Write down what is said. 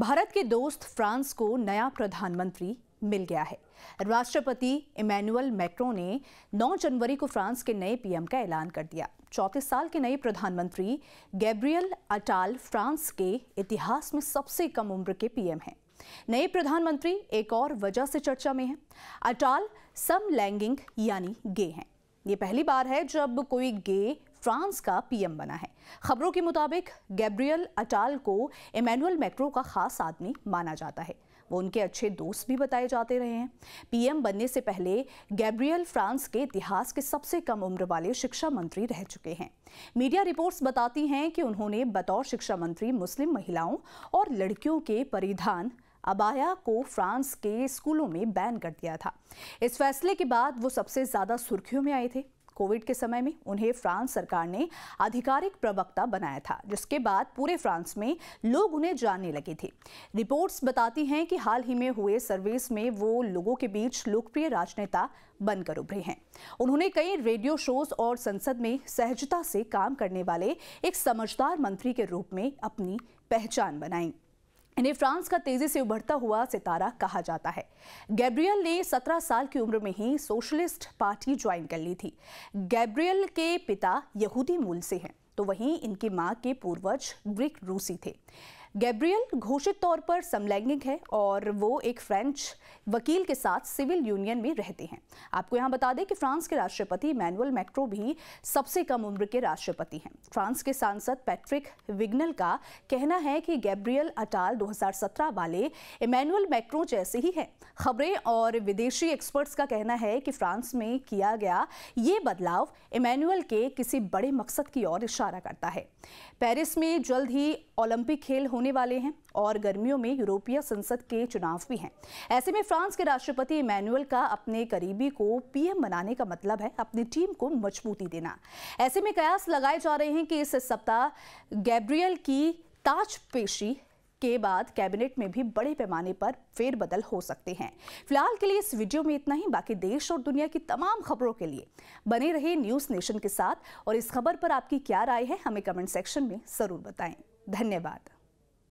भारत के दोस्त फ्रांस को नया प्रधानमंत्री मिल गया है राष्ट्रपति इमैनुअल मैक्रो ने 9 जनवरी को फ्रांस के नए पीएम का ऐलान कर दिया चौंतीस साल के नए प्रधानमंत्री गैब्रियल अटाल फ्रांस के इतिहास में सबसे कम उम्र के पीएम हैं नए प्रधानमंत्री एक और वजह से चर्चा में हैं अटाल समलैंगिक यानी गे हैं ये पहली बार है जब कोई गे फ्रांस का पीएम बना है खबरों के मुताबिक गैब्रियल अटाल को इमैनुअल मैक्रो का खास आदमी माना जाता है वो उनके अच्छे दोस्त भी बताए जाते रहे हैं पीएम बनने से पहले गैब्रियल फ्रांस के इतिहास के सबसे कम उम्र वाले शिक्षा मंत्री रह चुके हैं मीडिया रिपोर्ट्स बताती हैं कि उन्होंने बतौर शिक्षा मंत्री मुस्लिम महिलाओं और लड़कियों के परिधान अबाया को फ्रांस के स्कूलों में बैन कर दिया था इस फैसले के बाद वो सबसे ज़्यादा सुर्खियों में आए थे कोविड के समय में उन्हें फ्रांस सरकार ने आधिकारिक प्रवक्ता बनाया था जिसके बाद पूरे फ्रांस में लोग उन्हें जानने लगे थे रिपोर्ट्स बताती हैं कि हाल ही में हुए सर्वेस में वो लोगों के बीच लोकप्रिय राजनेता बनकर उभरे हैं उन्होंने कई रेडियो शोज और संसद में सहजता से काम करने वाले एक समझदार मंत्री के रूप में अपनी पहचान बनाई इन्हें फ्रांस का तेजी से उभरता हुआ सितारा कहा जाता है गैब्रियल ने 17 साल की उम्र में ही सोशलिस्ट पार्टी ज्वाइन कर ली थी गैब्रियल के पिता यहूदी मूल से हैं तो वहीं इनकी मां के पूर्वज ग्रीक रूसी थे गैब्रियल घोषित तौर पर समलैंगिक है और वो एक फ्रेंच वकील के साथ सिविल यूनियन में रहते हैं आपको यहाँ बता दें कि फ्रांस के राष्ट्रपति मैनुअल मैक्रो भी सबसे कम उम्र के राष्ट्रपति हैं फ्रांस के सांसद पैट्रिक विग्नल का कहना है कि गैब्रियल अटाल 2017 वाले इमैनुअल मैक्रो जैसे ही हैं खबरें और विदेशी एक्सपर्ट्स का कहना है कि फ्रांस में किया गया ये बदलाव इमैनुअल के किसी बड़े मकसद की ओर इशारा करता है पेरिस में जल्द ही ओलंपिक खेल होने वाले हैं और गर्मियों में यूरोपीय संसद के चुनाव भी हैं ऐसे में फ्रांस के राष्ट्रपति इमैनुअल का अपने करीबी को पीएम बनाने का मतलब है अपनी टीम को मजबूती देना ऐसे में कयास लगाए जा रहे हैं कि इस सप्ताह गैब्रियल की ताज पेशी के बाद कैबिनेट में भी बड़े पैमाने पर फेरबदल हो सकते हैं फिलहाल के लिए इस वीडियो में इतना ही बाकी देश और दुनिया की तमाम खबरों के लिए बने रहे न्यूज नेशन के साथ और इस खबर पर आपकी क्या राय है हमें कमेंट सेक्शन में जरूर बताएं धन्यवाद